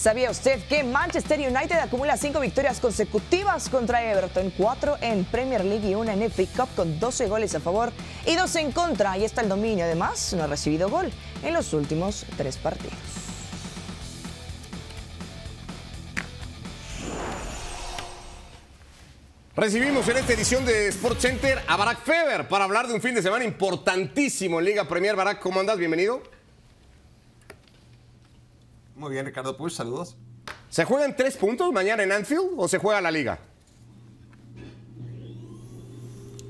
¿Sabía usted que Manchester United acumula cinco victorias consecutivas contra Everton, cuatro en Premier League y una en FA Cup con 12 goles a favor y dos en contra? Ahí está el dominio. Además, no ha recibido gol en los últimos tres partidos. Recibimos en esta edición de Sport Center a Barack Feber para hablar de un fin de semana importantísimo en Liga Premier. Barack, ¿cómo andas? Bienvenido. Muy bien, Ricardo Push, saludos. ¿Se juegan tres puntos mañana en Anfield o se juega la liga?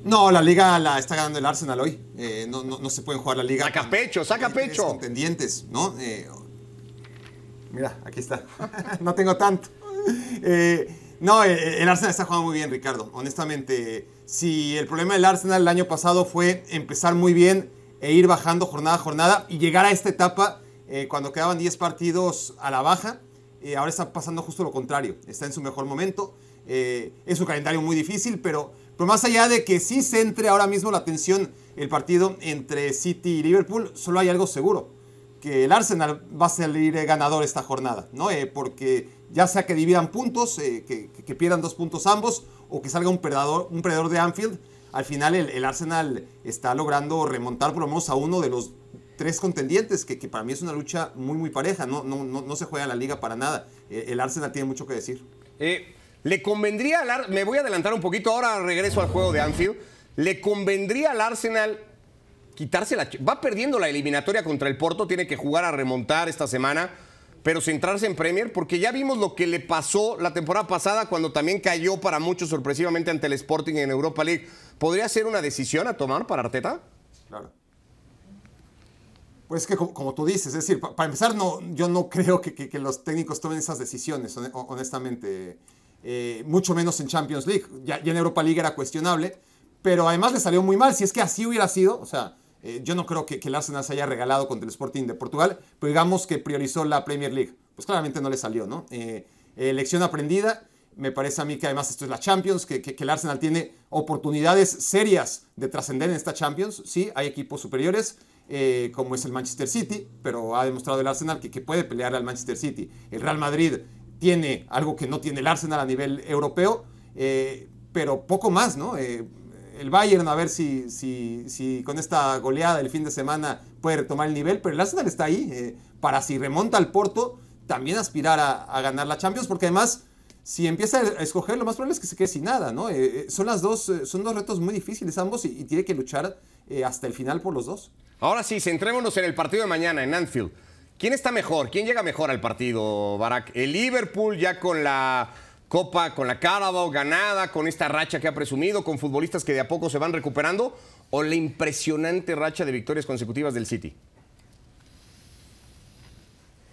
No, la liga la está ganando el Arsenal hoy. Eh, no, se pueden jugar la liga. Saca pecho, saca pecho. Contendientes, ¿no? Eh, mira, aquí está. no tengo tanto. Eh, no, el Arsenal está jugando muy bien, Ricardo. Honestamente, si el problema del Arsenal el año pasado fue empezar muy bien e ir bajando jornada a jornada y llegar a esta etapa eh, cuando quedaban 10 partidos a la baja, eh, ahora está pasando justo lo contrario, está en su mejor momento. Eh, es un calendario muy difícil, pero, más allá de que sí se entre ahora mismo la atención el partido entre City y Liverpool, solo hay algo seguro, que el Arsenal va a salir ganador esta jornada, ¿no? porque ya sea que dividan puntos, que, pierdan dos puntos ambos, o que salga un perdedor, un perdedor de Anfield, al final el Arsenal está logrando remontar por lo menos a uno de los tres contendientes, que, para mí es una lucha muy, muy pareja. No, no, se juega la liga para nada. Eh, el Arsenal tiene mucho que decir. Eh, ¿Le convendría al Arsenal, me voy a adelantar un poquito, ahora regreso al juego de Anfield, ¿le convendría al Arsenal quitarse la... Va perdiendo la eliminatoria contra el Porto, tiene que jugar a remontar esta semana, pero centrarse en Premier, porque ya vimos lo que le pasó la temporada pasada cuando también cayó para muchos sorpresivamente ante el Sporting en Europa League. ¿Podría ser una decisión a tomar para Arteta? Claro. Pues que como, tú dices, es decir, para empezar, no, yo no creo que, los técnicos tomen esas decisiones, honestamente. Eh, mucho menos en Champions League. Ya, en Europa League era cuestionable, pero además le salió muy mal. Si es que así hubiera sido, o sea, eh, yo no creo que, que, el Arsenal se haya regalado contra el Sporting de Portugal, pero digamos que priorizó la Premier League. Pues claramente no le salió, ¿no? Eh, eh lección aprendida. Me parece a mí que además esto es la Champions, que, que el Arsenal tiene oportunidades serias de trascender en esta Champions. Sí, hay equipos superiores, eh, como es el Manchester City, pero ha demostrado el Arsenal que, puede pelear al Manchester City. El Real Madrid tiene algo que no tiene el Arsenal a nivel europeo, eh, pero poco más, ¿no? Eh, el Bayern, a ver si, con esta goleada del fin de semana puede retomar el nivel, pero el Arsenal está ahí para si remonta al Porto, también aspirar a, ganar la Champions, porque además si empieza a escoger, lo más probable es que se quede sin nada, ¿no? son las dos, son dos retos muy difíciles ambos y, tiene que luchar hasta el final por los dos. Ahora sí, centrémonos en el partido de mañana en Anfield. ¿Quién está mejor? ¿Quién llega mejor al partido, Barack? El Liverpool ya con la Copa, con la Carabao ganada, con esta racha que ha presumido, con futbolistas que de a poco se van recuperando, o la impresionante racha de victorias consecutivas del City?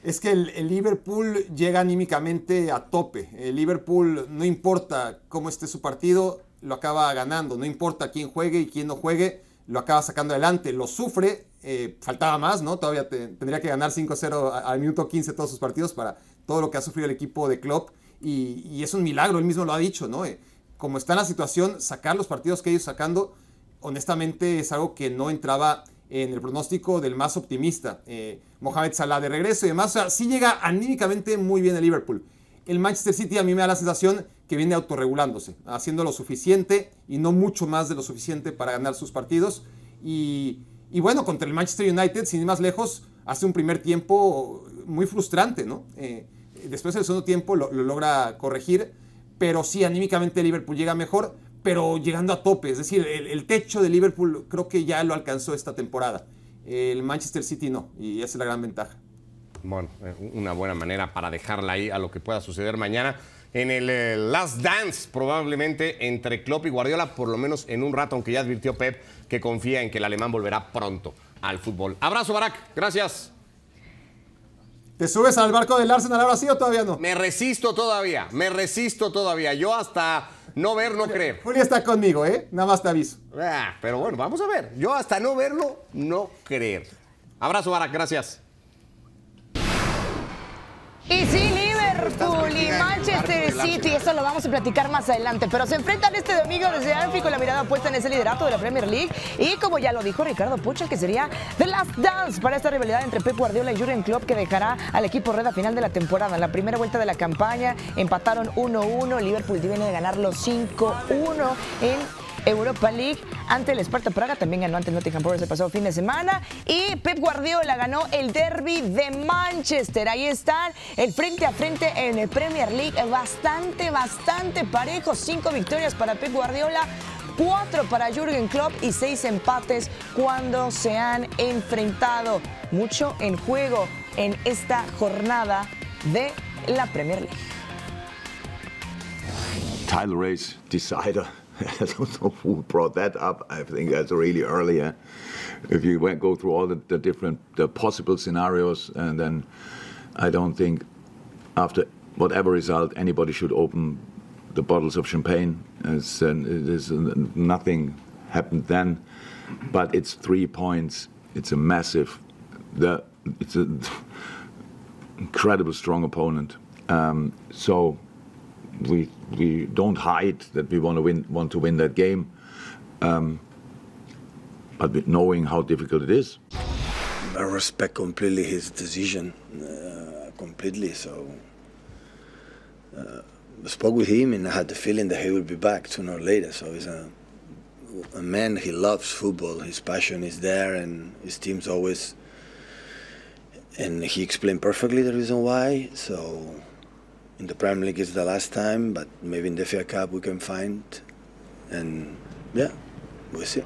Es que el, el Liverpool llega anímicamente a tope. El Liverpool, no importa cómo esté su partido, lo acaba ganando. No importa quién juegue y quién no juegue lo acaba sacando adelante, lo sufre, eh, faltaba más, ¿no? Todavía tendría que ganar 5-0 al minuto 15 todos sus partidos para todo lo que ha sufrido el equipo de Klopp y, es un milagro, él mismo lo ha dicho, ¿no? Eh, como está la situación, sacar los partidos que ellos sacando, honestamente es algo que no entraba en el pronóstico del más optimista. Eh, Mohamed Salah de regreso y demás, o sea, sí llega anímicamente muy bien el Liverpool el Manchester City a mí me da la sensación que viene autorregulándose, haciendo lo suficiente y no mucho más de lo suficiente para ganar sus partidos. Y, bueno, contra el Manchester United, sin ir más lejos, hace un primer tiempo muy frustrante, ¿no? Eh, después del segundo tiempo lo, logra corregir, pero sí, anímicamente Liverpool llega mejor, pero llegando a tope, es decir, el, el techo de Liverpool creo que ya lo alcanzó esta temporada. El Manchester City no, y esa es la gran ventaja bueno, eh, una buena manera para dejarla ahí a lo que pueda suceder mañana en el eh, Last Dance, probablemente entre Klopp y Guardiola, por lo menos en un rato, aunque ya advirtió Pep que confía en que el alemán volverá pronto al fútbol. Abrazo, Barak. Gracias. ¿Te subes al barco del Arsenal ahora sí o todavía no? Me resisto todavía, me resisto todavía. Yo hasta no ver, no creer. Julio está conmigo, ¿eh? Nada más te aviso. Ah, pero bueno, vamos a ver. Yo hasta no verlo, no creer. Abrazo, Barak. Gracias. Y sí, Liverpool y Manchester City, eso lo vamos a platicar más adelante, pero se enfrentan este domingo desde Anfield con la mirada puesta en ese liderato de la Premier League y como ya lo dijo Ricardo Pucha, que sería The Last Dance para esta rivalidad entre Pep Guardiola y Jurgen Klopp que dejará al equipo red a final de la temporada. En la primera vuelta de la campaña empataron 1-1, Liverpool tiene de ganar los 5-1 en Europa League ante el Sparta Praga, también ganó ante el Nottingham Forest el pasado fin de semana y Pep Guardiola ganó el derby de Manchester. Ahí están el frente a frente en el Premier League, bastante, bastante parejo, cinco victorias para Pep Guardiola. Cuatro para Jürgen Klopp y seis empates cuando se han enfrentado. Mucho en juego en esta jornada de la Premier League. Title race decider. I don't know who brought that up. I think that's really earlier. If you went, go through all the, the different the possible scenarios, and then I don't think after whatever result anybody should open the bottles of champagne. As, uh, it is, nothing happened then, but it's three points. It's a massive, the, it's an incredible strong opponent. Um, so we we don't hide that we want to win want to win that game, um, but knowing how difficult it is. I respect completely his decision, uh, completely. So. Uh, I spoke with him and I had the feeling that he would be back sooner or later. So he's a, a man, he loves football, his passion is there and his team's always. And he explained perfectly the reason why. So in the Premier League is the last time, but maybe in the FA Cup we can find, and yeah, we'll see.